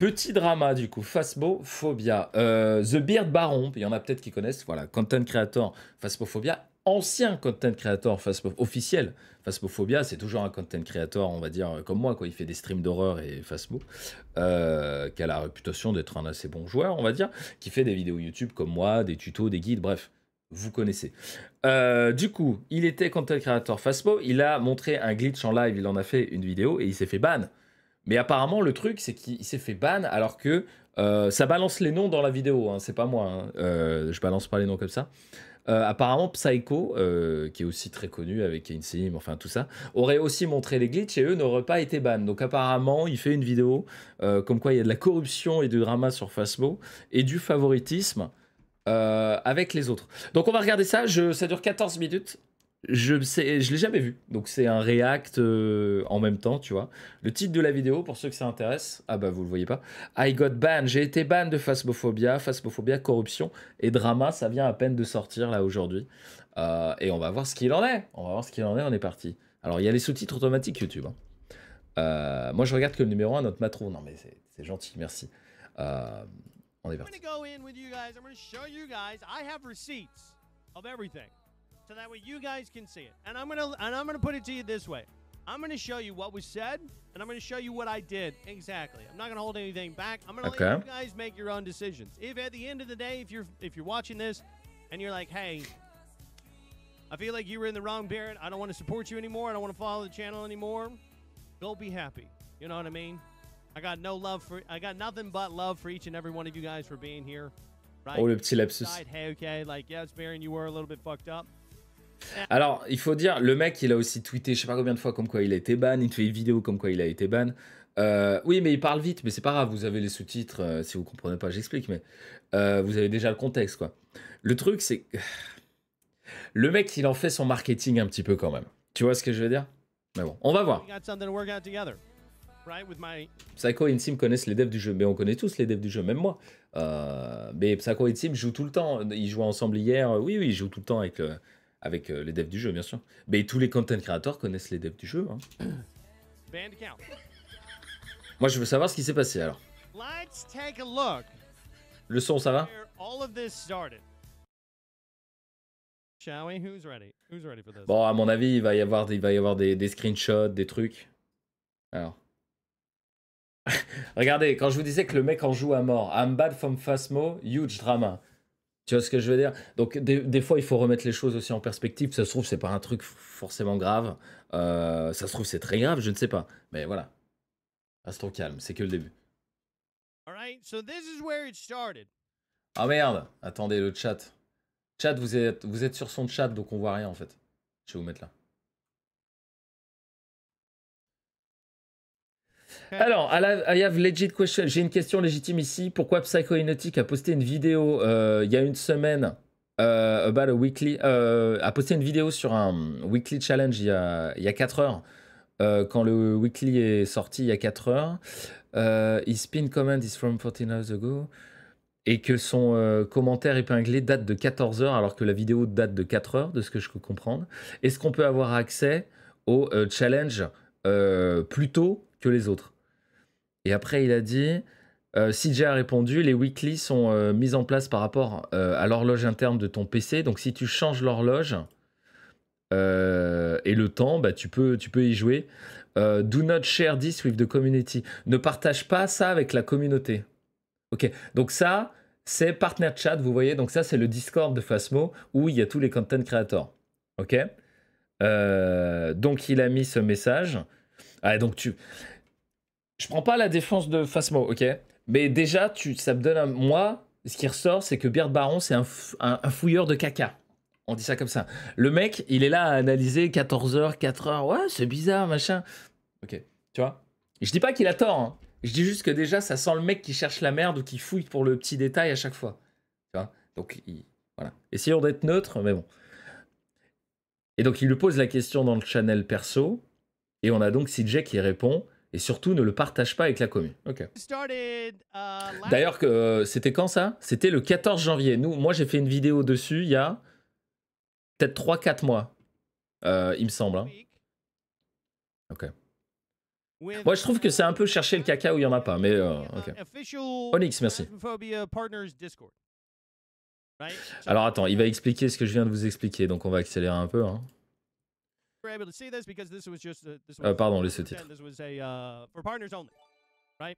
Petit drama du coup, Phasmophobia. Phobia, euh, The Beard Baron, il y en a peut-être qui connaissent, voilà, content creator Phasmophobia, ancien content creator officiel Phasmophobia, c'est toujours un content creator, on va dire, euh, comme moi, quoi, il fait des streams d'horreur et Phasmo, euh, qui a la réputation d'être un assez bon joueur, on va dire, qui fait des vidéos YouTube comme moi, des tutos, des guides, bref, vous connaissez. du coup, il était content creator Phasmo, il a montré un glitch en live, il en a fait une vidéo et il s'est fait ban. Mais apparemment, le truc, c'est qu'il s'est fait ban alors que euh, ça balance les noms dans la vidéo. Hein, c'est pas moi. je hein. ne euh, je balance pas les noms comme ça. Euh, apparemment, Psycho, qui est aussi très connu avec Insim, enfin tout ça, aurait aussi montré les glitches et eux n'auraient pas été ban. Donc apparemment, il fait une vidéo comme quoi il y a de la corruption et du drama sur Fasmo et du favoritisme avec les autres. Donc on va regarder ça. ça dure 14 minutes. Je ne je l'ai jamais vu. Donc c'est un React euh, en même temps, tu vois. Le titre de la vidéo, pour ceux que ça intéresse, ah bah vous le voyez pas. I got banned. J'ai été ban de phasmophobia, phasmophobia, corruption et drama. Ça vient à peine de sortir là aujourd'hui. Euh, et on va voir ce qu'il en est. On va voir ce qu'il en est. On est parti. Alors il y a les sous-titres automatiques YouTube. Hein. Euh, moi je regarde que le numéro 1, notre matron. Non mais c'est gentil, merci. on est parti. so that way you guys can see it. And I'm gonna and I'm gonna put it to you this way. I'm gonna show you what was said, and I'm gonna show you what I did exactly. I'm not gonna hold anything back. I'm gonna okay. let you guys make your own decisions. If at the end of the day, if you're if you're watching this, and you're like, hey, I feel like you were in the wrong, Barrett. I don't want to support you anymore. I don't want to follow the channel anymore. Go be happy. You know what I mean? I got no love for. I got nothing but love for each and every one of you guys for being here. Right? Oh, All the Hey, okay, like yes, Baron. You were a little bit fucked up. Alors, il faut dire, le mec, il a aussi tweeté, je sais pas combien de fois, comme quoi il a été ban. Il fait une vidéo comme quoi il a été ban. Euh, oui, mais il parle vite, mais c'est pas grave, vous avez les sous-titres, euh, si vous comprenez pas, j'explique, mais euh, vous avez déjà le contexte, quoi. Le truc, c'est... Le mec, il en fait son marketing un petit peu quand même. Tu vois ce que je veux dire Mais bon, on va voir. Psycho et sim connaissent les devs du jeu, mais on connaît tous les devs du jeu, même moi. mais Psycho et Insim jouent tout le temps. Ils jouaient ensemble hier, oui, oui, ils jouent tout le temps avec le, avec euh, les devs du jeu, bien sûr. Mais tous les content créateurs connaissent les devs du jeu. Hein. Moi, je veux savoir ce qui s'est passé alors. Le son, ça va Bon, à mon avis, il va y avoir, des, il va y avoir des, des screenshots, des trucs. Alors. Regardez, quand je vous disais que le mec en joue à mort, I'm bad from Phasmo, huge drama. Tu vois ce que je veux dire Donc des, fois, il faut remettre les choses aussi en perspective. Ça se trouve, c'est pas un truc forcément grave. Euh, ça se trouve, c'est très grave, je ne sais pas. Mais voilà. Restons calme, c'est que le début. Ah merde Attendez, le chat. Chat, vous êtes, vous êtes sur son chat, donc on voit rien en fait. Je vais vous mettre là. Alors, I have legit question. J'ai une question légitime ici. Pourquoi Psychoinotic a posté une vidéo euh, il y a une semaine euh, a weekly, euh, a posté une vidéo sur un weekly challenge il y a, il y a 4 heures. quand le weekly est sorti il y a 4 heures, his spin comment is from 14 hours ago et que son commentaire épinglé date de 14 heures, alors que la vidéo date de 4 heures, de ce que je peux comprendre. Est-ce qu'on peut avoir accès au challenge plus tôt que les autres et après, il a dit CJ euh, a répondu les weekly sont euh, mis mises en place par rapport euh, à l'horloge interne de ton PC. Donc, si tu changes l'horloge et le temps, bah, tu, peux, tu peux y jouer. do not share this with the community. Ne partage pas ça avec la communauté. Ok, donc ça, c'est Partner Chat, vous voyez. Donc, ça, c'est le Discord de Fasmo où il y a tous les content creators. Ok donc, il a mis ce message. Ah, donc, tu je prends pas la défense de Fasmo, ok Mais déjà, tu, ça me donne un... Moi, ce qui ressort, c'est que Bird Baron, c'est un, fouilleur de caca. On dit ça comme ça. Le mec, il est là à analyser 14h, 4h. Ouais, c'est bizarre, machin. Ok, tu vois Je dis pas qu'il a tort. Hein. Je dis juste que déjà, ça sent le mec qui cherche la merde ou qui fouille pour le petit détail à chaque fois. Tu vois Donc, voilà. Essayons d'être neutre, mais bon. Et donc, il lui pose la question dans le channel perso. Et on a donc CJ qui répond et surtout ne le partage pas avec la commune. Uh, D'ailleurs, euh, c'était quand ça C'était le 14 janvier. Nous, moi, j'ai fait une vidéo dessus il y a peut-être 3-4 mois, euh, il me semble. Hein. Ok. Moi, je trouve que c'est un peu chercher le caca où il n'y en a pas, mais... Euh, uh, Onyx, merci. Alors attends, il va expliquer ce que je viens de vous expliquer, donc on va accélérer un peu. Hein. were able to see this because this was just a, this was pardon, oh, This was a uh, for partners only, right?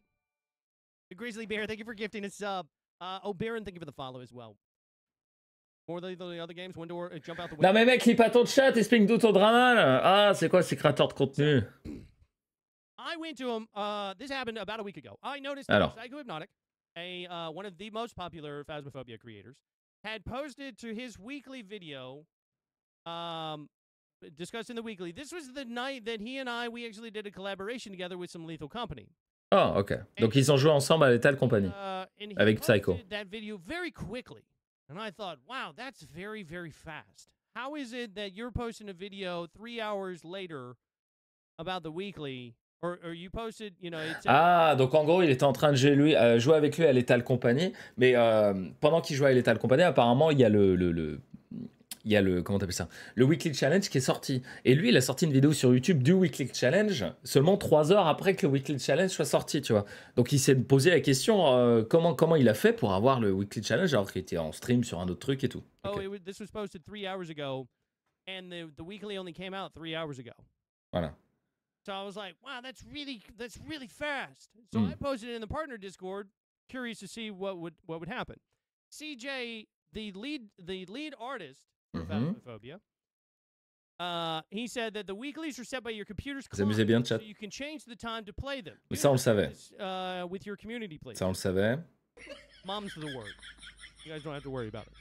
The Grizzly Bear, thank you for gifting a sub. Uh, uh oh, Baron, thank you for the follow as well. More than the other games, when door, uh, jump out the window. Non mais mec, les patons de chat, explique d'autodrama là. Ah, c'est quoi ces créateurs de contenu I went to him. Uh, this happened about a week ago. I noticed Psycho Hypnotic, a uh, one of the most popular Phasmophobia creators, had posted to his weekly video um, discussed in the weekly. This was the night that he and I we actually did a collaboration together with some Lethal Company. oh, ok. Donc ils ont joué ensemble à Lethal Company uh, avec Psycho. That video very quickly, and I thought, wow, that's very very fast. How is it that you're posting a video three hours later about the weekly? Or, or you posted, you know, it's ah, donc en gros, il était en train de jouer, lui, euh, jouer avec lui à Lethal Company, mais euh, pendant qu'il jouait à Lethal Company, apparemment, il y a le, le, le, il y a le comment t'appelles ça le weekly challenge qui est sorti et lui il a sorti une vidéo sur YouTube du weekly challenge seulement trois heures après que le weekly challenge soit sorti tu vois donc il s'est posé la question euh, comment comment il a fait pour avoir le weekly challenge alors qu'il était en stream sur un autre truc et tout oh, okay. voilà So I was like, wow, that's really that's really fast. So mm. I posted it in the partner Discord, curious to see what would what would happen. CJ, the lead the lead artist Mm-hmm. Phasmophobia. Uh, he said that the weeklies are set by your computer's Vous amusez bien, chat. so you can change the time to play them. Mais ça, on le savait. Uh, with your community, please. Ça, on le savait. Mom's the word. You guys don't have to worry about it.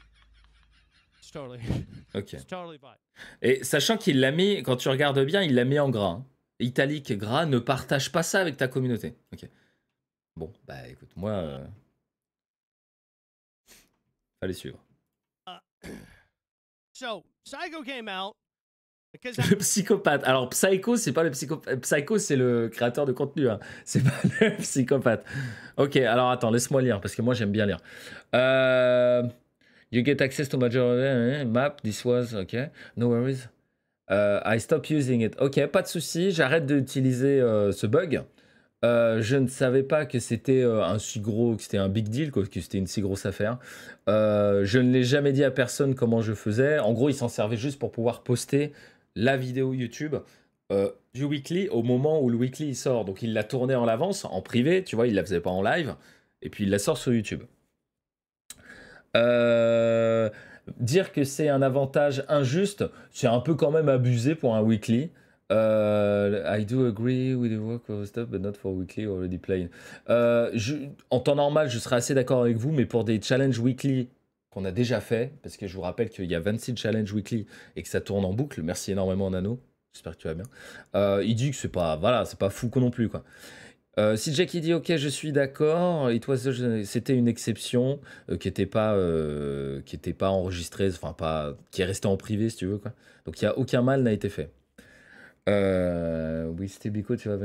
It's totally. Okay. It's totally fine. Et sachant qu'il l'a mis, quand tu regardes bien, il l'a mis en gras. Hein. Italique, gras, ne partage pas ça avec ta communauté. Ok. Bon, bah écoute, moi. euh, Fallait suivre. Uh, So, le psychopathe. Alors, Psycho, c'est pas le psychopathe. Psycho, c'est le créateur de contenu. Hein. C'est pas le psychopathe. Ok, alors attends, laisse-moi lire, parce que moi, j'aime bien lire. Euh, you get access to majority eh, eh, eh, map. This was. Ok, no worries. Euh, I stop using it. Ok, pas de souci, j'arrête d'utiliser euh, ce bug. Euh, je ne savais pas que c'était euh, un si que c'était un big deal, que c'était une si grosse affaire. Euh, je ne l'ai jamais dit à personne comment je faisais. En gros, il s'en servait juste pour pouvoir poster la vidéo YouTube du weekly au moment où le weekly sort. Donc, il la tournait en avance, en privé, tu vois, il la faisait pas en live, et puis il la sort sur YouTube. dire que c'est un avantage injuste, c'est un peu quand même abusé pour un weekly. Euh, I do agree with but not for weekly euh, en temps normal, je serais assez d'accord avec vous, mais pour des challenges weekly qu'on a déjà fait, parce que je vous rappelle qu'il y a 26 challenges weekly et que ça tourne en boucle. Merci énormément, Nano. J'espère que tu vas bien. Euh, il dit que c'est pas, voilà, c'est pas fou non plus, quoi. si Jack il dit ok je suis d'accord, c'était une exception qui n'était pas qui était pas enregistrée, enfin pas qui est restée en privé si tu veux quoi. Donc il y a aucun mal n'a été fait. Euh, oui,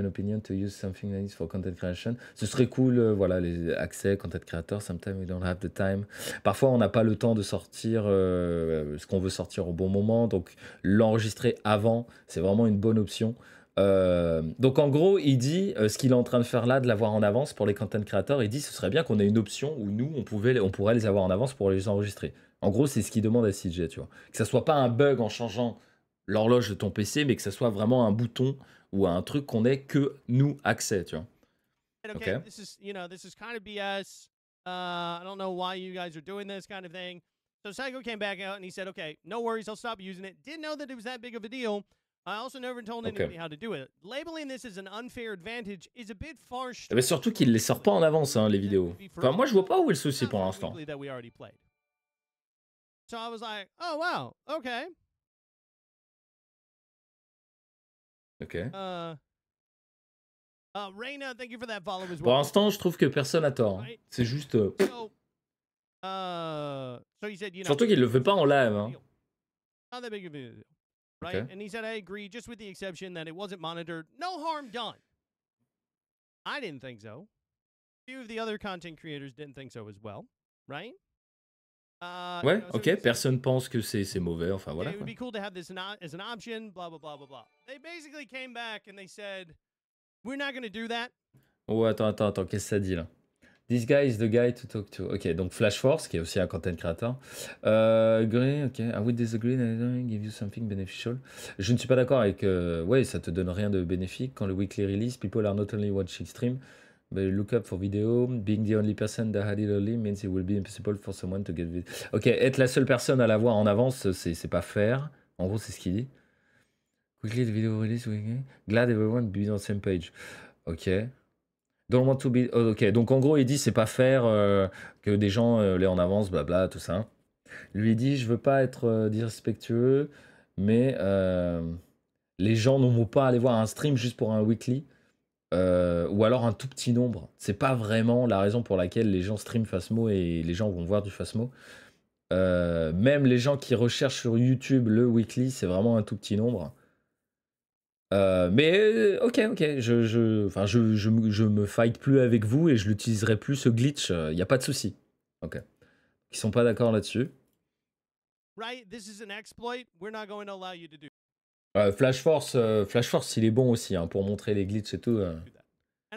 opinion to use something for content creation? Ce serait cool, euh, voilà, les accès, content creator, sometimes we don't have the time. Parfois, on n'a pas le temps de sortir euh, ce qu'on veut sortir au bon moment, donc l'enregistrer avant, c'est vraiment une bonne option. donc en gros, il dit ce qu'il est en train de faire là, de l'avoir en avance pour les content créateurs. Il dit ce serait bien qu'on ait une option où nous, on, pouvait, on pourrait les avoir en avance pour les enregistrer. En gros, c'est ce qu'il demande à CJ, tu vois. Que ça soit pas un bug en changeant l'horloge de ton PC, mais que ça soit vraiment un bouton ou un truc qu'on ait que nous accès, tu vois. Okay. This is, you know, this is kind of BS. Uh, I don't know why you guys are doing this kind of thing. So Psycho came back out and he said, okay, no worries, I'll stop using it. Didn't know that it was that big of a deal. I also never told anybody okay. how to do it. Labeling this as an unfair advantage is a bit far. Ah, mais surtout qu'il les sort pas en avance hein, les vidéos. Enfin moi je vois pas où est le souci pour l'instant. So I was like, oh wow, okay. Okay. Euh, uh, uh, Reina, thank you for that follow as well. Pour l'instant, je trouve que personne n'a tort. Hein. C'est juste. Euh, so, uh, so he said, you know, Surtout qu'il ne le fait pas en live. Hein. Not that big of a deal. Right? Okay. And he said, I agree, just with the exception that it wasn't monitored. No harm done. I didn't think so. A few of the other content creators didn't think so as well. Right? Uh, ouais, ok, personne pense que c'est mauvais, enfin voilà. Quoi. Oh, attends, attends, attends, qu'est-ce que ça dit là This guy is the guy to talk to. Ok, donc Flash Force, qui est aussi un content creator. Euh, green, ok. I would disagree, I give you something beneficial. Je ne suis pas d'accord avec. Euh, ouais, ça te donne rien de bénéfique. Quand le weekly release, people are not only watching stream, But look up for video. Being the only person that had it early means it will be impossible for someone to get it. Ok, être la seule personne à l'avoir en avance, c'est pas faire. En gros, c'est ce qu'il dit. Quickly, the video release. Glad everyone be on the same page. Ok. Don't want to be. Oh, ok, donc en gros, il dit c'est pas faire euh, que des gens euh, en avance, blabla, tout ça. Lui, dit je veux pas être euh, disrespectueux, mais euh, les gens n'ont pas à aller voir un stream juste pour un weekly. Euh, ou alors un tout petit nombre. C'est pas vraiment la raison pour laquelle les gens stream Fasmo et les gens vont voir du Fasmo. Euh, même les gens qui recherchent sur YouTube le weekly, c'est vraiment un tout petit nombre. Euh, mais ok, ok, je, enfin, je, je, je, me fight plus avec vous et je l'utiliserai plus ce glitch, il n'y a pas de souci. Ok. Ils sont pas d'accord là-dessus. Euh, Flash Force, euh, Flash Force, il est bon aussi hein, pour montrer les glitches et tout. Euh. Je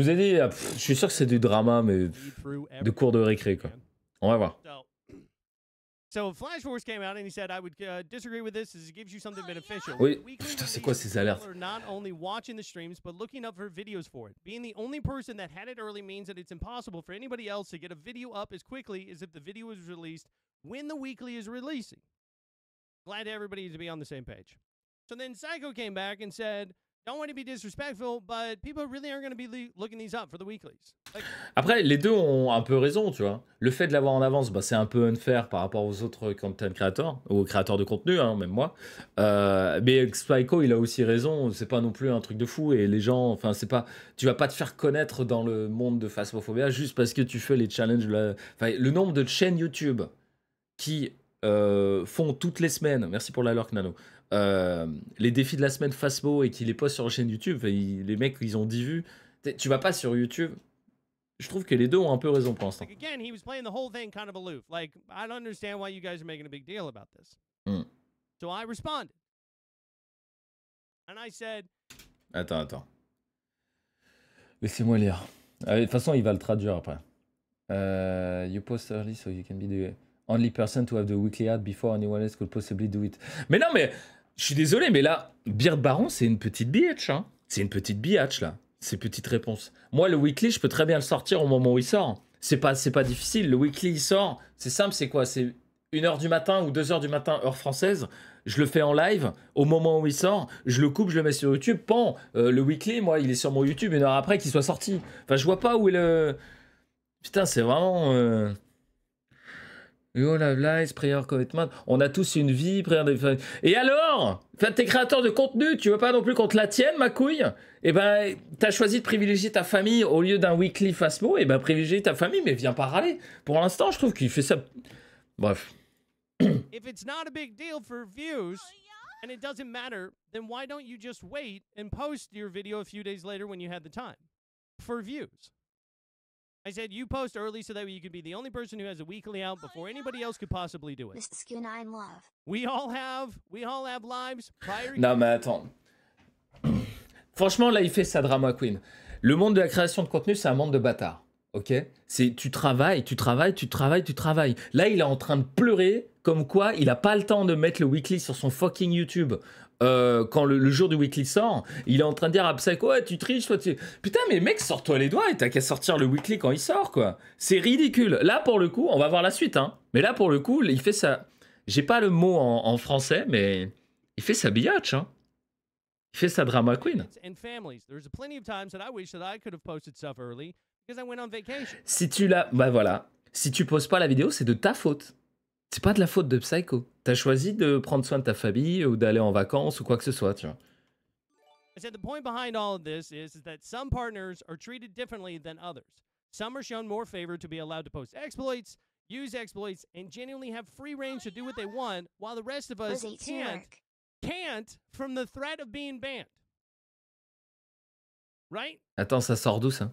vous ai dit, je suis sûr que c'est du drama, mais de cours de récré quoi. On va voir. So Flash Force came out and he said, I would uh, disagree with this as it gives you something beneficial. Oui, quoi ces alertes? Are not only watching the streams, but looking up for videos for it. Being the only person that had it early means that it's impossible for anybody else to get a video up as quickly as if the video was released when the weekly is releasing. Glad everybody to be on the same page. So then Psycho came back and said, Après, les deux ont un peu raison, tu vois. Le fait de l'avoir en avance, bah, c'est un peu unfair par rapport aux autres content creators, aux créateurs de contenu, hein, même moi. Euh, mais Spyco, il a aussi raison. C'est pas non plus un truc de fou. Et les gens, enfin, c'est pas. Tu vas pas te faire connaître dans le monde de Phasmophobia juste parce que tu fais les challenges. Le, le nombre de chaînes YouTube qui euh, font toutes les semaines, merci pour la lurk Nano, euh, les défis de la semaine Fasmo et qu'il les poste sur la chaîne YouTube, les mecs, ils ont 10 vues. Tu vas pas sur YouTube. Je trouve que les deux ont un peu raison pour l'instant. Mm. Attends, attends. Laissez-moi lire. Ah, de toute façon, il va le traduire après. Euh... you post early so you can be the only person to have the weekly ad before anyone else could possibly do it. Mais non, mais je suis désolé, mais là, Beard Baron, c'est une petite biatch. Hein. C'est une petite biatch, là, ces petites réponses. Moi, le weekly, je peux très bien le sortir au moment où il sort. C'est pas, c'est pas difficile. Le weekly, il sort. C'est simple, c'est quoi C'est une heure du matin ou 2 heures du matin, heure française. Je le fais en live. Au moment où il sort, je le coupe, je le mets sur YouTube. Pan, euh, le weekly, moi, il est sur mon YouTube une heure après qu'il soit sorti. Enfin, je vois pas où est le. Putain, c'est vraiment. Euh, Yo Love Lies, Prayer Commitment. On a tous une vie, Prayer. Et alors T'es créateur de contenu, tu veux pas non plus qu'on te la tienne, ma couille Eh ben, t'as choisi de privilégier ta famille au lieu d'un weekly Fasmo, et eh ben privilégier ta famille, mais viens pas râler. Pour l'instant, je trouve qu'il fait ça. Bref. If it's not a big deal for views, and it doesn't matter, then why don't you just wait and post your video a few days later when you had the time? For views. I said you post early so that way you could be the only person who has a weekly out before anybody else could possibly do it. Skin I love. We all have, we all have lives. Non mais attends. Franchement, là, il fait sa drama queen. Le monde de la création de contenu, c'est un monde de bâtards. Ok C'est tu travailles, tu travailles, tu travailles, tu travailles. Là, il est en train de pleurer comme quoi il n'a pas le temps de mettre le weekly sur son fucking YouTube. Euh, quand le, jour du weekly sort, il est en train de dire à Psycho, tu triches, toi, Putain, mais mec, sors-toi les doigts et t'as qu'à sortir le weekly quand il sort, quoi. C'est ridicule. Là, pour le coup, on va voir la suite, hein. Mais là, pour le coup, il fait ça. J'ai pas le mot en, en, français, mais il fait sa biatch, hein. Il fait sa drama queen. Si tu la. Bah voilà. Si tu poses pas la vidéo, c'est de ta faute. C'est pas de la faute de Psycho t'as choisi de prendre soin de ta famille ou d'aller en vacances ou quoi que ce soit, tu vois. I said the point behind all of this is, is that some partners are treated differently than others. Some are shown more favor to be allowed to post exploits, use exploits, and genuinely have free range to do what they want, while the rest of us can't, can't from the threat of being banned. Right? Attends, ça sort d'où ça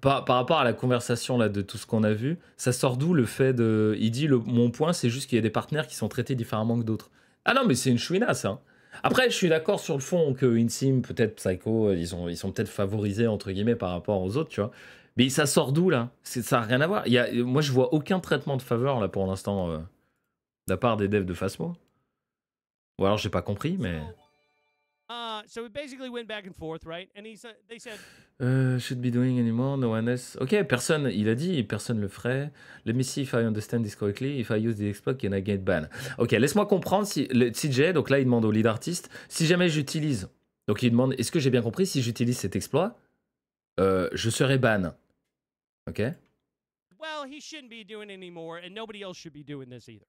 par, rapport à la conversation là de tout ce qu'on a vu, ça sort d'où le fait de. Il dit le, mon point, c'est juste qu'il y a des partenaires qui sont traités différemment que d'autres. Ah non, mais c'est une chouinasse. ça. Hein. Après, je suis d'accord sur le fond que Insim, peut-être Psycho, euh, ils, ils sont peut-être favorisés entre guillemets par rapport aux autres, tu vois. Mais ça sort d'où là Ça n'a rien à voir. moi, je vois aucun traitement de faveur là pour l'instant, euh, de la part des devs de Fasmo. Ou alors, j'ai pas compris, mais so we basically went back and forth, right? And he said, they said, uh, should be doing anymore, no one else. Okay, personne, il a dit, personne le ferait. Let me see if I understand this correctly. If I use the exploit, can I get banned? Okay, laisse-moi comprendre si le CJ, donc là, il demande au lead artist, si jamais j'utilise, donc il demande, est-ce que j'ai bien compris, si j'utilise cet exploit, euh, je serai ban. Ok? Well, he shouldn't be doing anymore, and nobody else should be doing this either.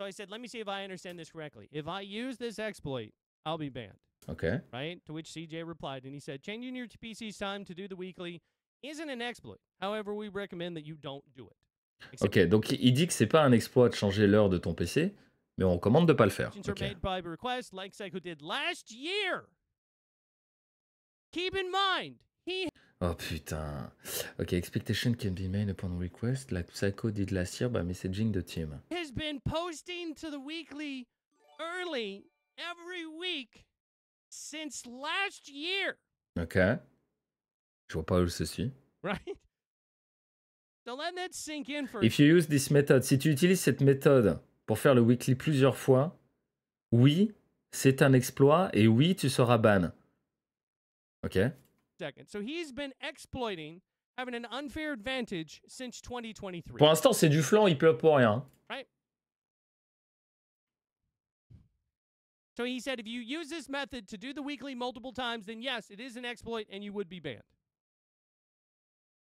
So I said, let me see if I understand this correctly. If I use this exploit, I'll be banned. Okay. Right? To which CJ replied, and he said, Changing your PC's time to do the weekly isn't an exploit. However, we recommend that you don't do it. Okay, don't donc il dit que c'est pas un exploit de changer l'heure de ton PC, mais on commande de pas le faire. Okay. By request, like Psycho did last year. Keep in mind, he... Oh putain. Ok, expectation can be made upon request, like Psycho did last year by messaging the team. Has been posting to the weekly early every week since last year. Okay. Je vois pas où ceci. Right? So let that sink in for... If you use this method, si tu utilises cette méthode pour faire le weekly plusieurs fois, oui, c'est un exploit et oui, tu seras ban. OK. So he's been exploiting having an unfair advantage since 2023. Pour l'instant, c'est du flan, il pleut pour rien. Right? So he said if you use this method to do the weekly multiple times, then yes, it is an exploit and you would be banned.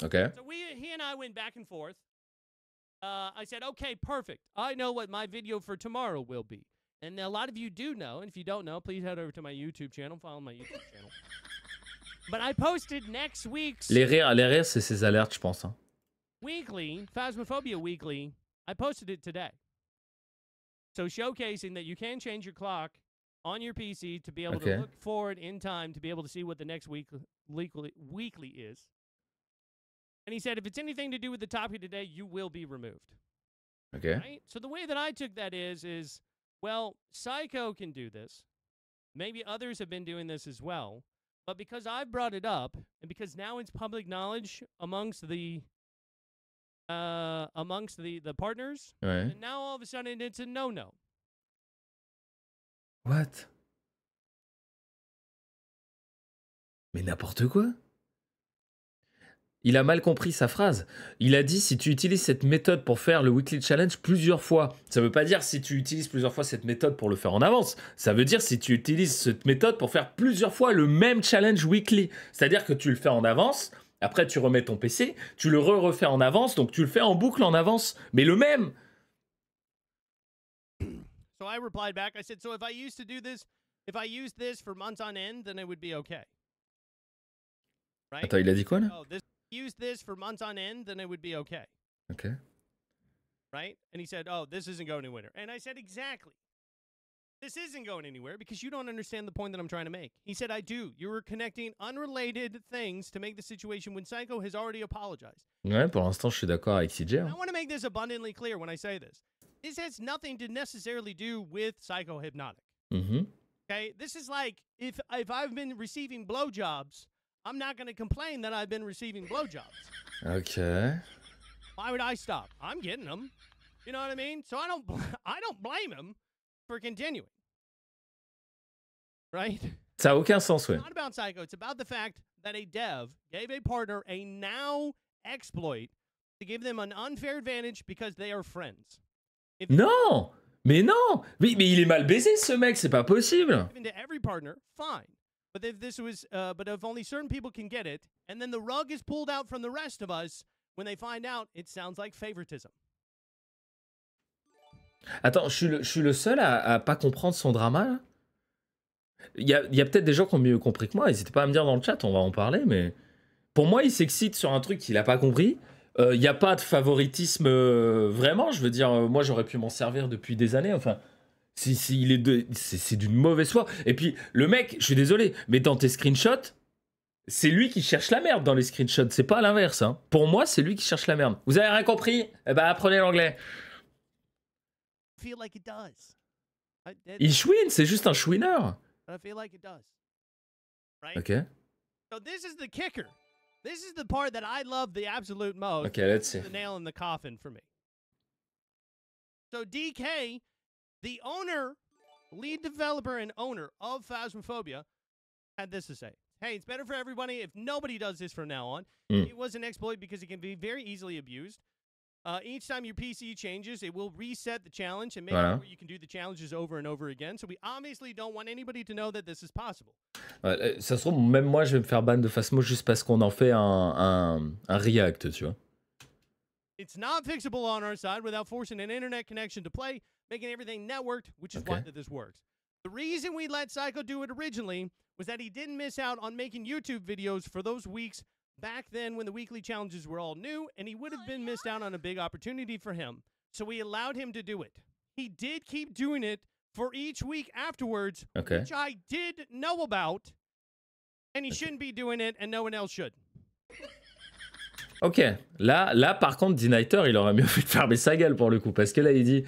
Okay. So we, he and I went back and forth. Uh, I said, okay, perfect. I know what my video for tomorrow will be. And a lot of you do know. And if you don't know, please head over to my YouTube channel. Follow my YouTube channel. But I posted next week's. Les rires, les rires, c'est ces alertes, je pense. Hein. Weekly, Phasmophobia Weekly. I posted it today. So showcasing that you can change your clock on your PC to be able okay. to look forward in time to be able to see what the next week weekly, weekly is. And he said, if it's anything to do with the topic today, you will be removed. Okay. Right? So the way that I took that is, is well, Psycho can do this. Maybe others have been doing this as well. But because I have brought it up, and because now it's public knowledge amongst the uh, amongst the the partners, right. and now all of a sudden it's a no no. What Mais n'importe quoi il a mal compris sa phrase. Il a dit si tu utilises cette méthode pour faire le weekly challenge plusieurs fois, ça ne veut pas dire si tu utilises plusieurs fois cette méthode pour le faire en avance. Ça veut dire si tu utilises cette méthode pour faire plusieurs fois le même challenge weekly. C'est-à-dire que tu le fais en avance, après tu remets ton PC, tu le refais en avance, donc tu le fais en boucle en avance, mais le même. So I replied back. I said, so if I used to do this, if I used this for months on end, then it would be okay. Right? Attends, il a dit quoi là? Oh, this, used this for months on end, then it would be okay. Okay. Right? And he said, oh, this isn't going anywhere. And I said, exactly. This isn't going anywhere because you don't understand the point that I'm trying to make. He said, I do. You were connecting unrelated things to make the situation when Psycho has already apologized. Ouais, pour l'instant, je suis d'accord avec CJ. I want to make this abundantly clear when I say this. This has nothing to necessarily do with psychohypnotic. Mm-hmm. Okay, this is like if if I've been receiving blowjobs, I'm not going to complain that I've been receiving blowjobs. Okay. Why would I stop? I'm getting them. You know what I mean? So I don't bl- I don't blame him for continuing. Right? Ça a aucun sens, oui. It's not about psycho. It's about the fact that a dev gave a partner a now exploit to give them an unfair advantage because they are friends. Non Mais non mais, mais il est mal baisé ce mec, c'est pas possible Attends, je suis le, seul à, pas comprendre son drama là Il y a, y a peut-être des gens qui ont mieux compris que moi, n'hésitez pas à me dire dans le chat, on va en parler, mais pour moi il s'excite sur un truc qu'il a pas compris, il euh, n'y a pas de favoritisme euh, vraiment. Je veux dire, euh, moi, j'aurais pu m'en servir depuis des années. Enfin, c'est, est c'est, d'une mauvaise foi. Et puis, le mec, je suis désolé, mais dans tes screenshots, c'est lui qui cherche la merde dans les screenshots. C'est pas l'inverse. Hein. Pour moi, c'est lui qui cherche la merde. Vous avez rien compris Eh ben, apprenez l'anglais. Il chouine, c'est juste un chouineur. Ok. So this is kicker. This is the part that I love the absolute most. Okay, let's see. The nail in the coffin for me. So DK, the owner, lead developer and owner of Phasmophobia, had this to say. Hey, it's better for everybody if nobody does this from now on. Mm. It was an exploit because it can be very easily abused. Uh, each time your PC changes, it will reset the challenge and make sure you can do the challenges over and over again. So we obviously don't want anybody to know that this is possible. Ouais, ça se trouve, même moi, je vais me faire ban de Fasmo juste parce qu'on en fait un, un, un React, tu vois. It's not fixable on our side without forcing an internet connection to play, making everything networked, which is okay. why this works. The reason we let Psycho do it originally was that he didn't miss out on making YouTube videos for those weeks back then when the weekly challenges were all new, and he would have been missed out on a big opportunity for him. So we allowed him to do it. He did keep doing it for each week afterwards, okay. which I did know about, and he okay. shouldn't be doing it, and no one else should. Ok, là, là par contre, D-Nighter, il aurait mieux fait de fermer sa gueule pour le coup, parce que là, il dit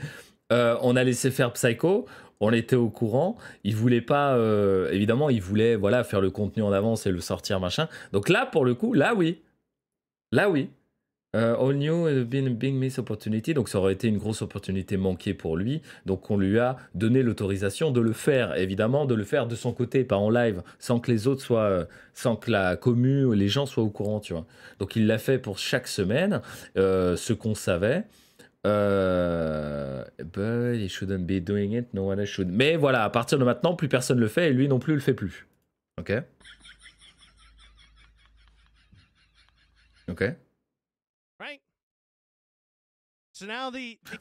euh, on a laissé faire Psycho, on était au courant. Il voulait pas, euh, évidemment, il voulait voilà faire le contenu en avance et le sortir machin. Donc là, pour le coup, là oui, là oui. Euh, all new has been a big miss opportunity, donc ça aurait été une grosse opportunité manquée pour lui. Donc on lui a donné l'autorisation de le faire, évidemment, de le faire de son côté, pas en live, sans que les autres soient, euh, sans que la commu, les gens soient au courant, tu vois. Donc il l'a fait pour chaque semaine, ce qu'on savait. Euh, but he shouldn't be doing it, no one should. Mais voilà, à partir de maintenant, plus personne le fait et lui non plus le fait plus. Ok Ok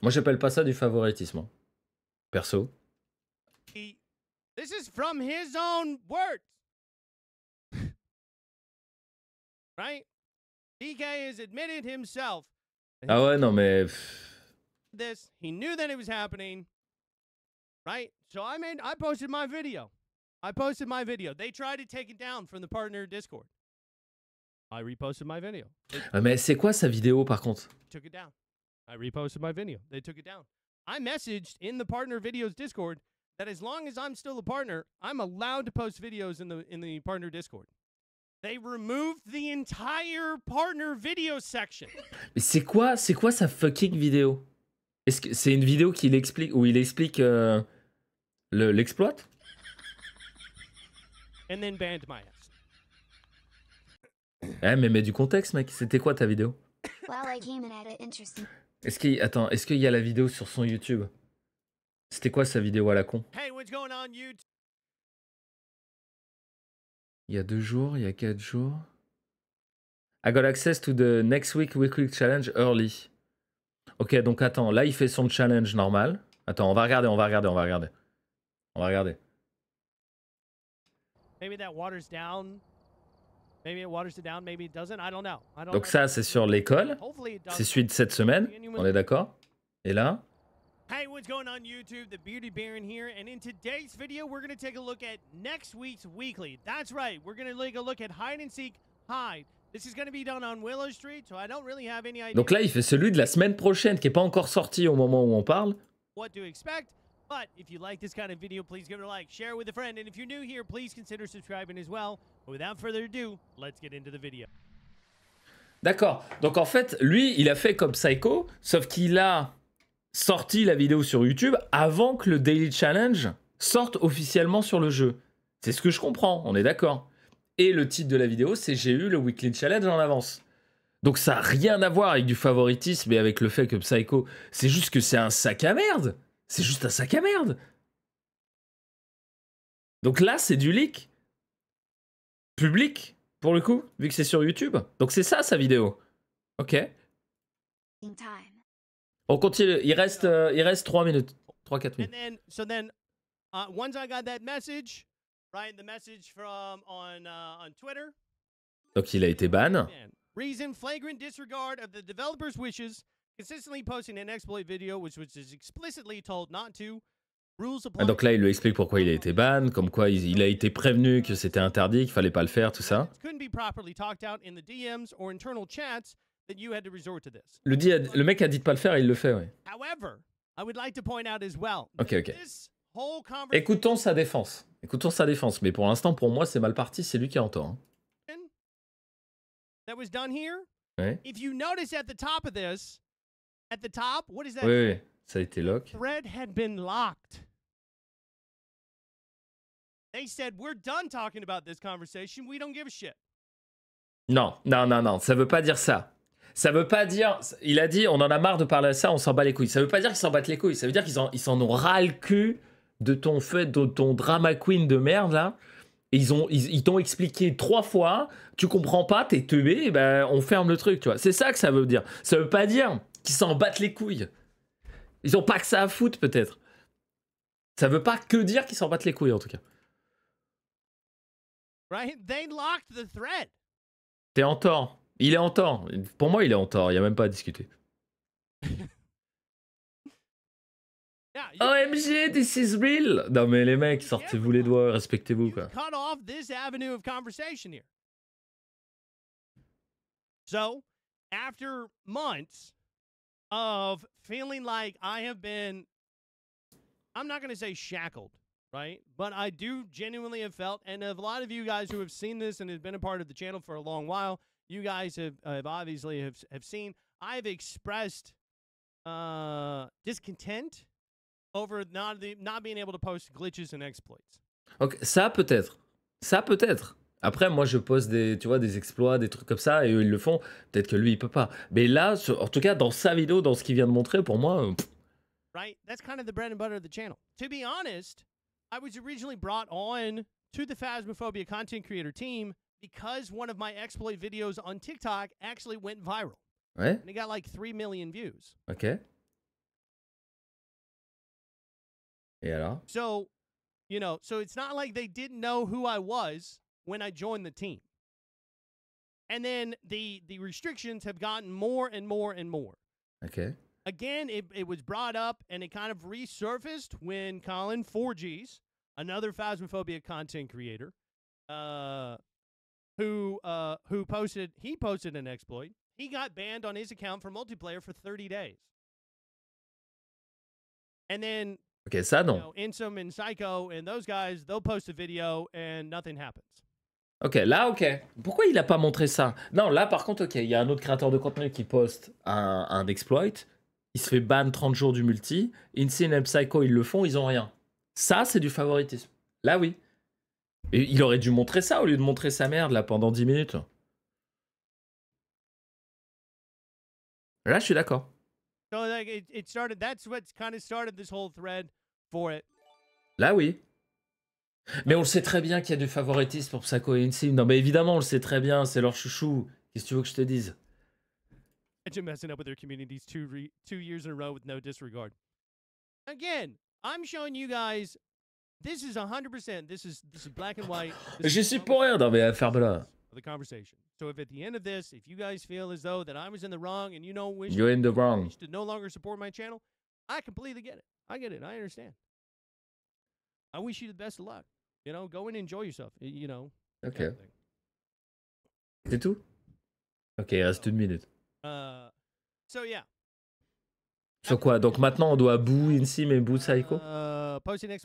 Moi j'appelle pas ça du favoritisme. Perso. Ah ouais, non mais. this. He knew that it was happening, right? So I made I posted my video. I posted my video. They tried to take it down from the partner Discord. I reposted my video. Uh, mais c'est quoi sa vidéo par contre? Took it down. I reposted my video. They took it down. I messaged in the partner videos Discord that as long as I'm still a partner, I'm allowed to post videos in the in the partner Discord. They removed the entire partner video section. Mais c'est quoi, c'est quoi sa fucking vidéo Est-ce que c'est une vidéo explique où il explique euh, l'exploit le, eh, mais mets du contexte, mec. C'était quoi ta vidéo Est-ce qu'il attends, est-ce qu'il y a la vidéo sur son YouTube C'était quoi sa vidéo à la con Il y a deux jours, il y a quatre jours. I access to the next week weekly challenge early. Ok, donc attends, là il fait son challenge normal. Attends, on va regarder, on va regarder, on va regarder. On va regarder. Donc ça, c'est sur l'école. C'est celui de cette semaine, on est d'accord Et là Hey, what's going on YouTube? The Beardy Baron here, and in today's video, we're going to take a look at next week's weekly. That's right, we're going to take a look at Hide and Seek Hide. Donc là, il fait celui de la semaine prochaine qui n'est pas encore sorti au moment où on parle. D'accord. Donc en fait, lui, il a fait comme Psycho, sauf qu'il a sorti la vidéo sur YouTube avant que le Daily Challenge sorte officiellement sur le jeu. C'est ce que je comprends, on est d'accord et le titre de la vidéo, c'est j'ai eu le weekly challenge en avance. Donc ça n'a rien à voir avec du favoritisme et avec le fait que Psycho, c'est juste que c'est un sac à merde. C'est juste un sac à merde. Donc là, c'est du leak public, pour le coup, vu que c'est sur YouTube. Donc c'est ça, sa vidéo. Ok. On continue. Il reste, euh, il reste 3 minutes. 3-4 minutes. Uh, donc il a été ban. donc là, il lui explique pourquoi il a été ban, comme quoi il, a été prévenu que c'était interdit, qu'il fallait pas le faire, tout ça. Le, mec a dit de pas le faire, et il le fait, oui. Ok, ok. Écoutons sa défense. Écoutons sa défense, mais pour l'instant, pour moi, c'est mal parti, c'est lui qui entend. Hein. Ouais. Oui, ça a été lock. Non, non, non, non, ça veut pas dire ça. Ça veut pas dire. Il a dit, on en a marre de parler à ça, on s'en bat les couilles. Ça veut pas dire qu'ils s'en battent les couilles. Ça veut dire qu'ils s'en ont ras le cul de ton fait, de ton drama queen de merde là. ils ont, ils, t'ont expliqué trois fois, tu comprends pas, t'es teubé, ben on ferme le truc, tu vois. C'est ça que ça veut dire. Ça veut pas dire qu'ils s'en battent les couilles. Ils ont pas que ça à foutre peut-être. Ça veut pas que dire qu'ils s'en battent les couilles en tout cas. T'es en tort. Il est en tort. Pour moi, il est en tort. Il n'y a même pas à discuter. OMG, this is real! Non mais les mecs, sortez-vous les doigts, respectez-vous quoi. Cut off this avenue of conversation here. So, after months of feeling like I have been, I'm not going to say shackled, right? But I do genuinely have felt, and a lot of you guys who have seen this and have been a part of the channel for a long while, you guys have, have obviously have, have seen, I've expressed uh, discontent over not, the, not being able to post glitches and exploits. Ok, ça peut-être. Ça peut-être. Après, moi, je pose des, tu vois, des exploits, des trucs comme ça, et ils le font. Peut-être que lui, il peut pas. Mais là, en tout cas, dans sa vidéo, dans ce qu'il vient de montrer, pour moi. Euh, right, that's kind of the bread and butter of the channel. To be honest, I was originally brought on to the Phasmophobia content creator team because one of my exploit videos on TikTok actually went viral. Ouais. And it got like 3 million views. Okay. You know? So, you know, so it's not like they didn't know who I was when I joined the team. And then the the restrictions have gotten more and more and more. Okay. Again, it, it was brought up and it kind of resurfaced when Colin 4Gs, another Phasmophobia content creator, uh, who uh, who posted he posted an exploit. He got banned on his account for multiplayer for 30 days. And then ok ça non. Ok, là, ok. Pourquoi il n'a pas montré ça Non, là, par contre, ok, il y a un autre créateur de contenu qui poste un, exploit. Il se fait ban 30 jours du multi. Insane et Psycho, ils le font, ils ont rien. Ça, c'est du favoritisme. Là, oui. Et il aurait dû montrer ça au lieu de montrer sa merde, là, pendant 10 minutes. Là, je suis d'accord. So like it, it started. That's what kind of started this whole thread for it. Là oui. Mais on le sait très bien qu'il y a du favoritisme pour Psycho et Insim. Non mais évidemment on le sait très bien, c'est leur chouchou. Qu'est-ce que tu veux que je te dise? Imagine messing up with their communities two re two years in a row with no disregard. Again, I'm showing you guys. This is 100%. This is this is black and white. Je suis pour rien, non mais euh, ferme-la. The conversation. So if at the end of this, if you guys feel as though that I was in the wrong and you know wish you're in the wrong to no longer support my channel, I completely get it. I get it. I understand. I wish you the best of luck. You know, go and enjoy yourself. You know. Okay. Kind of C'est tout? Okay, reste une minute. Uh, so yeah, Sur quoi Donc maintenant, on doit Boo, Insim et Boo Psycho euh, Pensez que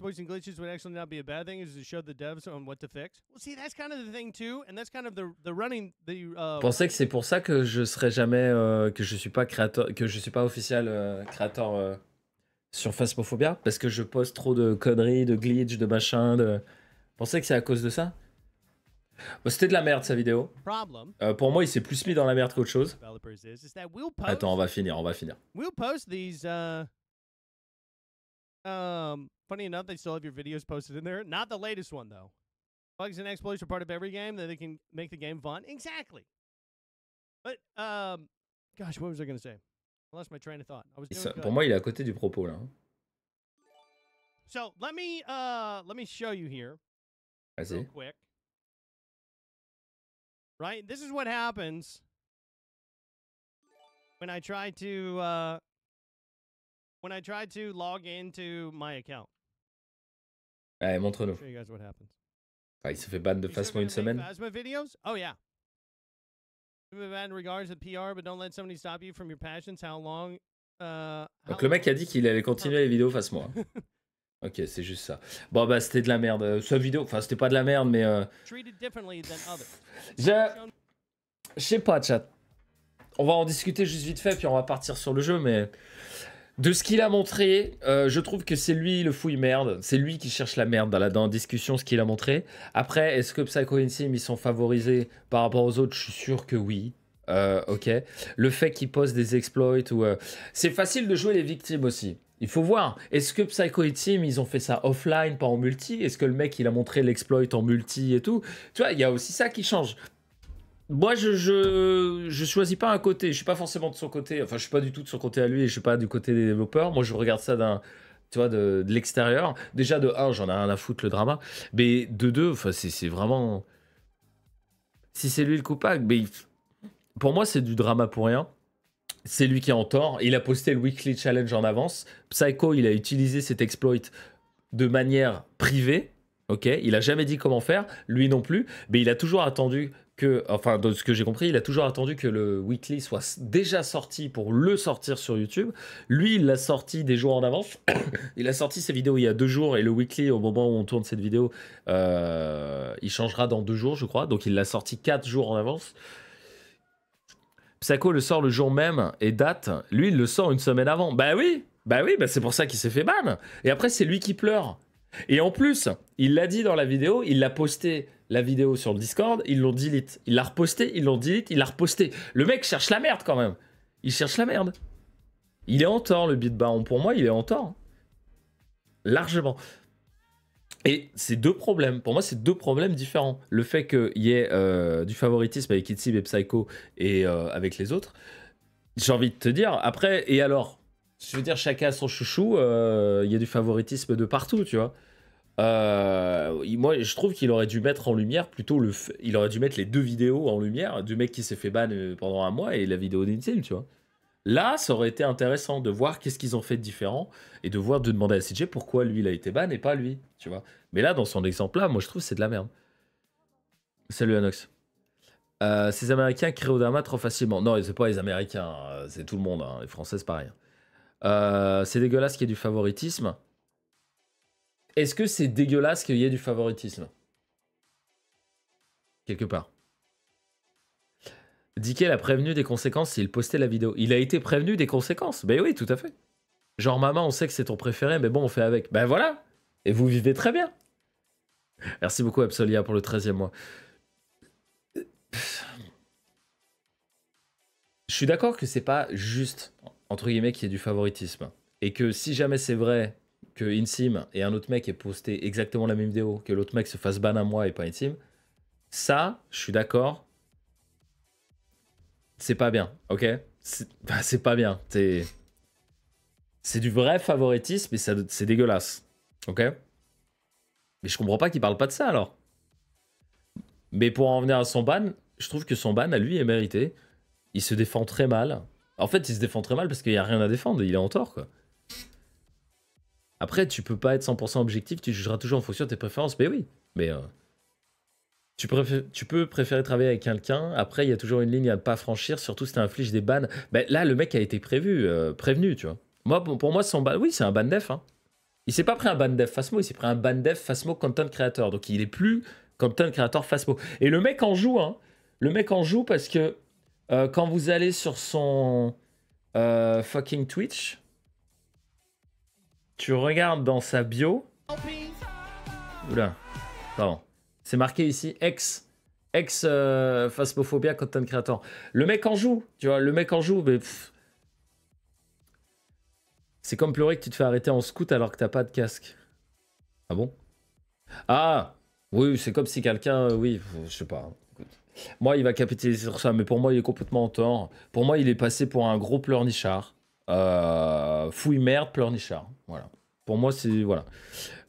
c'est pour ça que je serai jamais euh, que je suis pas créateur que je suis pas officiel euh, créateur sur Phasmophobia parce que je poste trop de conneries, de glitches, de machins. De... Pensez que c'est à cause de ça bah, c'était de la merde sa vidéo. Euh, pour moi, il s'est plus mis dans la merde qu'autre chose. Attends, on va finir, on va finir. We'll post these. Uh, um, funny enough, they still have your videos posted in there. Not the latest one though. Bugs and exploits are part of every game that they can make the game fun. Exactly. But um, gosh, what was I going to say? I lost my train of thought. I was Ça, pour moi, il est à côté du propos là. Hein. So let me uh, let me show you here. quick. Right? This is what happens when I try to uh, when I try to log into my account. Allez, montre-nous. Show you guys what happens. Ah, il se fait ban de Phasma une semaine. Phasma videos? Oh yeah. Ban regards to PR, but don't let somebody stop you from your passions. How long? Uh, how Donc le mec a dit qu'il allait continuer les vidéos Phasma. Ok, c'est juste ça. Bon, bah, c'était de la merde. Euh, sa vidéo, enfin, c'était pas de la merde, mais. Euh, je. Je sais pas, chat. On va en discuter juste vite fait, puis on va partir sur le jeu, mais. De ce qu'il a montré, euh, je trouve que c'est lui le fouille merde. C'est lui qui cherche la merde dans la, discussion, ce qu'il a montré. Après, est-ce que Psycho Insim, ils sont favorisés par rapport aux autres Je suis sûr que oui. Euh, ok. Le fait qu'ils posent des exploits ou. C'est facile de jouer les victimes aussi. Il faut voir. Est-ce que Psycho et Team, ils ont fait ça offline, pas en multi Est-ce que le mec, il a montré l'exploit en multi et tout Tu vois, il y a aussi ça qui change. Moi, je, je, choisis pas un côté. Je suis pas forcément de son côté. Enfin, je suis pas du tout de son côté à lui et je suis pas du côté des développeurs. Moi, je regarde ça d'un. Tu vois, de, l'extérieur. Déjà, de un, j'en ai rien à foutre le drama. Mais de deux, enfin, c'est vraiment. Si c'est lui le coupable, mais pour moi, c'est du drama pour rien c'est lui qui est en tort. Il a posté le weekly challenge en avance. Psycho, il a utilisé cet exploit de manière privée. Ok, il a jamais dit comment faire, lui non plus, mais il a toujours attendu que, enfin, de ce que j'ai compris, il a toujours attendu que le weekly soit déjà sorti pour le sortir sur YouTube. Lui, il l'a sorti des jours en avance. il a sorti ses vidéos il y a deux jours et le weekly, au moment où on tourne cette vidéo, euh, il changera dans deux jours, je crois. Donc, il l'a sorti quatre jours en avance. Psycho le sort le jour même et date. Lui, il le sort une semaine avant. Bah oui, bah oui, bah c'est pour ça qu'il s'est fait ban. Et après, c'est lui qui pleure. Et en plus, il l'a dit dans la vidéo, il l'a posté la vidéo sur le Discord, ils l'ont delete. Il l'a reposté, ils l'ont delete, il l'a reposté. Le mec cherche la merde quand même. Il cherche la merde. Il est en tort, le beat Pour moi, il est en tort. Largement. Et c'est deux problèmes. Pour moi, c'est deux problèmes différents. Le fait qu'il y ait euh, du favoritisme avec Itzib et Psycho et euh, avec les autres, j'ai envie de te dire, après, et alors Je veux dire, chacun a son chouchou, euh, il y a du favoritisme de partout, tu vois. moi, je trouve qu'il aurait dû mettre en lumière plutôt le. Il aurait dû mettre les deux vidéos en lumière du mec qui s'est fait ban pendant un mois et la vidéo d'Intime, tu vois. Là, ça aurait été intéressant de voir qu'est-ce qu'ils ont fait de différent et de voir de demander à CJ pourquoi lui il a été ban et pas lui, tu vois. Mais là, dans son exemple-là, moi je trouve que c'est de la merde. Salut Anox. Euh, ces Américains créent au drama trop facilement. Non, c'est pas les Américains, hein, c'est tout le monde. Hein. Les Français, c'est pareil. Euh, c'est dégueulasse qu'il y ait du favoritisme. Est-ce que c'est dégueulasse qu'il y ait du favoritisme Quelque part. Dickel a prévenu des conséquences s'il postait la vidéo. Il a été prévenu des conséquences. Ben oui, tout à fait. Genre, maman, on sait que c'est ton préféré, mais bon, on fait avec. Ben voilà. Et vous vivez très bien. Merci beaucoup, Absolia, pour le 13e mois. Je suis d'accord que c'est pas juste, entre guillemets, qu'il y ait du favoritisme. Et que si jamais c'est vrai que Insim et un autre mec aient posté exactement la même vidéo, que l'autre mec se fasse ban à moi et pas Insim, ça, je suis d'accord, c'est pas bien, ok C'est bah, pas bien. C'est du vrai favoritisme et c'est dégueulasse, ok mais je comprends pas qu'il parle pas de ça alors. Mais pour en venir à son ban, je trouve que son ban à lui est mérité. Il se défend très mal. En fait, il se défend très mal parce qu'il n'y a rien à défendre. Il est en tort, quoi. Après, tu peux pas être 100% objectif. Tu jugeras toujours en fonction de tes préférences. Mais oui, mais euh, tu, peux préférer travailler avec quelqu'un. Après, il y a toujours une ligne à ne pas franchir, surtout si tu infliges des bans. Mais ben, là, le mec a été prévu, euh, prévenu, tu vois. Moi, pour moi, son ban, oui, c'est un ban def. Hein. Il s'est pas pris un ban dev Fasmo, il s'est pris un ban dev Fasmo content creator. Donc il est plus content creator Fasmo. Et le mec en joue, hein. Le mec en joue parce que euh, quand vous allez sur son euh, fucking Twitch, tu regardes dans sa bio. Oula, pardon. C'est marqué ici ex ex euh, content creator. Le mec en joue, tu vois, le mec en joue, mais c'est comme pleurer que tu te fais arrêter en scout alors que t'as pas de casque. Ah bon Ah Oui, c'est comme si quelqu'un. Euh, oui, je sais pas. Moi, il va capitaliser sur ça, mais pour moi, il est complètement en tort. Pour moi, il est passé pour un gros pleurnichard. Euh, fouille merde, pleurnichard. Voilà. Pour moi, c'est. Voilà.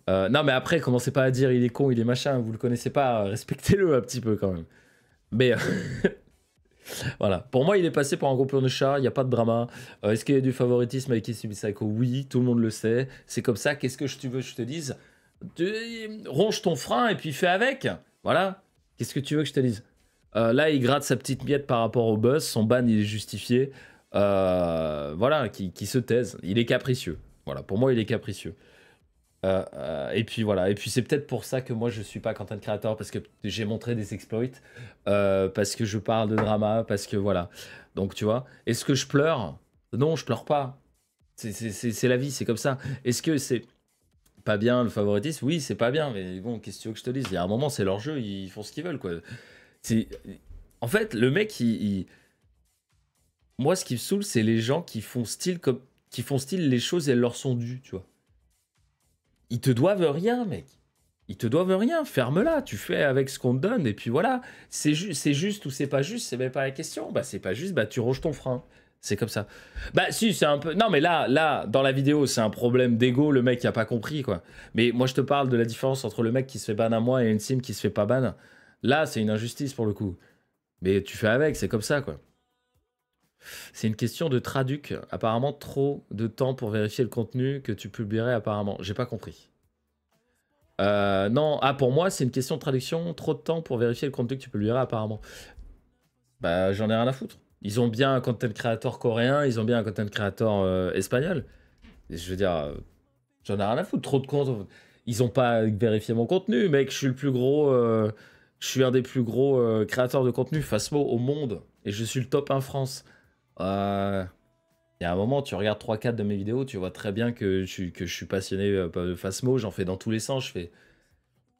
Euh, non, mais après, commencez pas à dire il est con, il est machin, vous le connaissez pas, respectez-le un petit peu quand même. Mais. Voilà. Pour moi, il est passé pour un gros de chat. Il n'y a pas de drama. Euh, est-ce qu'il y a du favoritisme avec Kissy Psycho Oui, tout le monde le sait. C'est comme ça. Qu'est-ce que tu veux que je te dise Ronge ton frein et puis fais avec. Voilà. Qu'est-ce que tu veux que je te dise euh, Là, il gratte sa petite miette par rapport au buzz. Son ban, il est justifié. Euh, voilà, qui, qui, se taise. Il est capricieux. Voilà. Pour moi, il est capricieux. Euh, euh, et puis voilà, et puis c'est peut-être pour ça que moi je suis pas content creator parce que j'ai montré des exploits, euh, parce que je parle de drama, parce que voilà. Donc tu vois, est-ce que je pleure Non, je pleure pas. C'est la vie, c'est comme ça. Est-ce que c'est pas bien le favoritisme Oui, c'est pas bien, mais bon, qu'est-ce que que je te dise Il y a un moment, c'est leur jeu, ils font ce qu'ils veulent quoi. En fait, le mec, moi ce qui me saoule, c'est les gens qui font style comme qui font style les choses, elles leur sont dues, tu vois. Ils te doivent rien, mec. Ils te doivent rien. Ferme-la. Tu fais avec ce qu'on te donne. Et puis voilà. C'est juste ou c'est pas juste. C'est même pas la question. Bah, c'est pas juste. Bah, tu roches ton frein. C'est comme ça. Bah si, c'est un peu. Non, mais là, là, dans la vidéo, c'est un problème d'ego. Le mec qui a pas compris quoi. Mais moi, je te parle de la différence entre le mec qui se fait ban à moi et une sim qui se fait pas ban. Là, c'est une injustice pour le coup. Mais tu fais avec. C'est comme ça quoi. C'est une question de traduc. Apparemment, trop de temps pour vérifier le contenu que tu publierais, apparemment. J'ai pas compris. Euh, non, ah, pour moi, c'est une question de traduction. Trop de temps pour vérifier le contenu que tu publierais, apparemment. Bah, j'en ai rien à foutre. Ils ont bien un content creator coréen, ils ont bien un content creator euh, espagnol. je veux dire, euh, j'en ai rien à foutre. Trop de comptes. Ils ont pas vérifié mon contenu, mec. Je suis le plus gros. je suis un des plus gros créateurs de contenu Fasmo au monde. Et je suis le top 1 France. Euh, il y a un moment, tu regardes 3-4 de mes vidéos, tu vois très bien que je, que je suis passionné euh, de Fasmo, j'en fais dans tous les sens, je fais...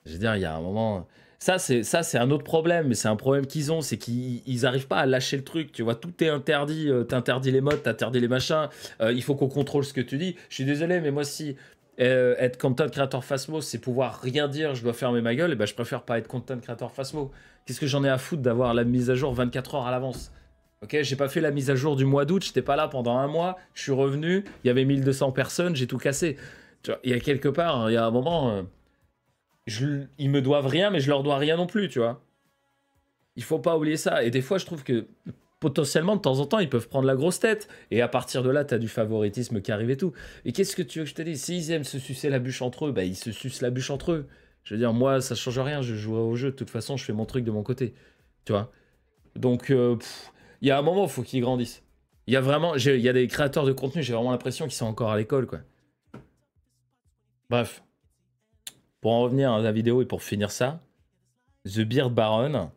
Je veux dire, il y a un moment... Ça, c'est un autre problème, mais c'est un problème qu'ils ont, c'est qu'ils n'arrivent pas à lâcher le truc, tu vois, tout est interdit, euh, t'interdis les modes, t'interdis les machins, il faut qu'on contrôle ce que tu dis. Je suis désolé, mais moi, si être content créateur Fasmo, c'est pouvoir rien dire, je dois fermer ma gueule, et eh ben je préfère pas être content créateur Fasmo. Qu'est-ce que j'en ai à foutre d'avoir la mise à jour 24 heures à l'avance Ok, j'ai pas fait la mise à jour du mois d'août, j'étais pas là pendant un mois, je suis revenu, il y avait 1200 personnes, j'ai tout cassé. Tu vois, il y a quelque part, hein, il y a un moment, euh, ils me doivent rien, mais je leur dois rien non plus, tu vois. Il faut pas oublier ça. Et des fois, je trouve que potentiellement, de temps en temps, ils peuvent prendre la grosse tête. Et à partir de là, tu as du favoritisme qui arrive et tout. Et qu'est-ce que tu veux que je te dise S'ils aiment se sucer la bûche entre eux, bah, ils se sucent la bûche entre eux. Je veux dire, moi, ça change rien, je joue au jeu. De toute façon, je fais mon truc de mon côté. Tu vois Donc, euh, il y a un moment, où il faut qu'ils grandissent. Il y a vraiment, il y a des créateurs de contenu, j'ai vraiment l'impression qu'ils sont encore à l'école, quoi. Bref, pour en revenir à la vidéo et pour finir ça, The Beard Baron,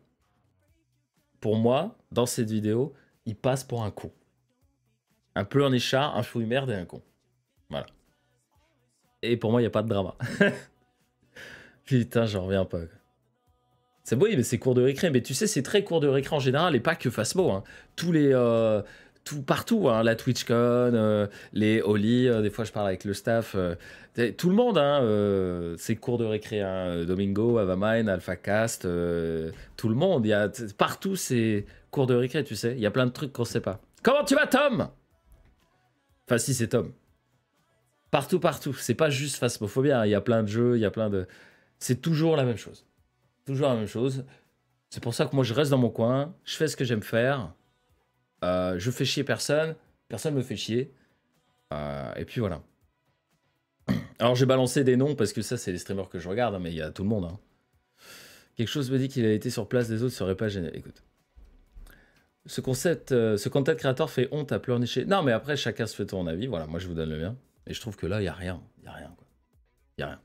pour moi, dans cette vidéo, il passe pour un con. Un peu un un fouille merde et un con. Voilà. Et pour moi, il n'y a pas de drama. Putain, j'en reviens pas. C'est oui, mais c'est cours de récré. Mais tu sais, c'est très cours de récré en général et pas que Fasmo. Hein. Tous les. Euh, tout, partout, hein. la TwitchCon, euh, les Holly. Euh, des fois je parle avec le staff, tout le monde, hein, c'est cours de récré, hein. Domingo, Avamine, AlphaCast, tout le monde, y a, partout c'est cours de récré, tu sais, il y a plein de trucs qu'on ne sait pas. Comment tu vas Tom Enfin si c'est Tom. Partout, partout, c'est pas juste Phasmophobia, il y a plein de jeux, il y a plein de... C'est toujours la même chose. Toujours la même chose. C'est pour ça que moi, je reste dans mon coin, je fais ce que j'aime faire, euh, je fais chier personne, personne me fait chier. Euh, et puis voilà. Alors j'ai balancé des noms parce que ça, c'est les streamers que je regarde, hein, mais il y a tout le monde. Hein. Quelque chose me dit qu'il a été sur place des autres serait pas gêné. Écoute. Ce concept, euh, ce content créateur fait honte à pleurnicher. Non, mais après, chacun se fait ton avis. Voilà, moi, je vous donne le mien. Et je trouve que là, il n'y a rien. Il n'y a rien, quoi. Il n'y a rien.